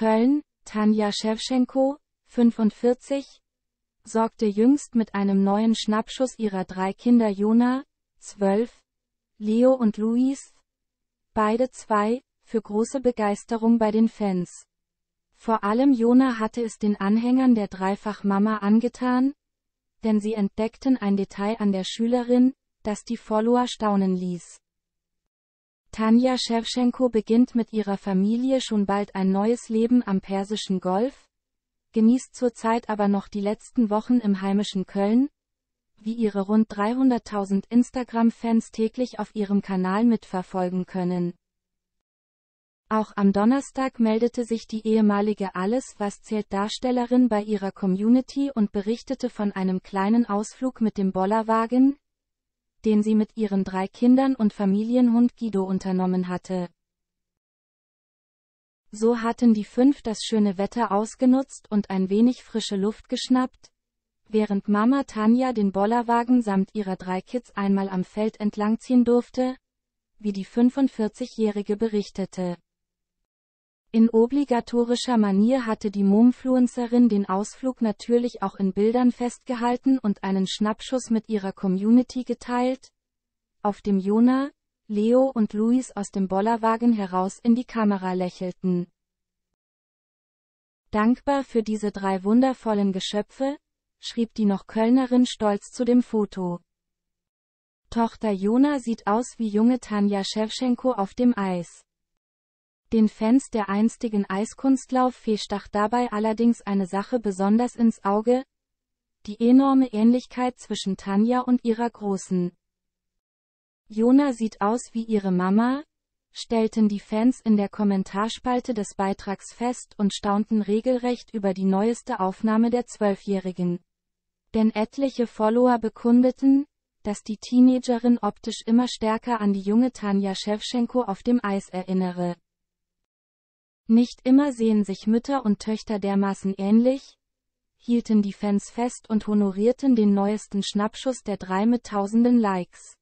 Köln, Tanja Schewtschenko, 45, sorgte jüngst mit einem neuen Schnappschuss ihrer drei Kinder Jona, 12, Leo und Luis, beide zwei, für große Begeisterung bei den Fans. Vor allem Jona hatte es den Anhängern der Dreifach-Mama angetan, denn sie entdeckten ein Detail an der Schülerin, das die Follower staunen ließ. Tanja Schewtschenko beginnt mit ihrer Familie schon bald ein neues Leben am Persischen Golf, genießt zurzeit aber noch die letzten Wochen im heimischen Köln, wie ihre rund 300.000 Instagram-Fans täglich auf ihrem Kanal mitverfolgen können. Auch am Donnerstag meldete sich die ehemalige Alles was zählt Darstellerin bei ihrer Community und berichtete von einem kleinen Ausflug mit dem Bollerwagen, den sie mit ihren drei Kindern und Familienhund Guido unternommen hatte. So hatten die fünf das schöne Wetter ausgenutzt und ein wenig frische Luft geschnappt, während Mama Tanja den Bollerwagen samt ihrer drei Kids einmal am Feld entlangziehen durfte, wie die 45-Jährige berichtete. In obligatorischer Manier hatte die Momfluencerin den Ausflug natürlich auch in Bildern festgehalten und einen Schnappschuss mit ihrer Community geteilt, auf dem Jona, Leo und Luis aus dem Bollerwagen heraus in die Kamera lächelten. Dankbar für diese drei wundervollen Geschöpfe, schrieb die noch Kölnerin stolz zu dem Foto. Tochter Jona sieht aus wie junge Tanja Schewschenko auf dem Eis den Fans der einstigen Eiskunstlauffee stach dabei allerdings eine Sache besonders ins Auge, die enorme Ähnlichkeit zwischen Tanja und ihrer Großen. Jona sieht aus wie ihre Mama, stellten die Fans in der Kommentarspalte des Beitrags fest und staunten regelrecht über die neueste Aufnahme der Zwölfjährigen. Denn etliche Follower bekundeten, dass die Teenagerin optisch immer stärker an die junge Tanja Schewschenko auf dem Eis erinnere. Nicht immer sehen sich Mütter und Töchter dermaßen ähnlich, hielten die Fans fest und honorierten den neuesten Schnappschuss der drei mit tausenden Likes.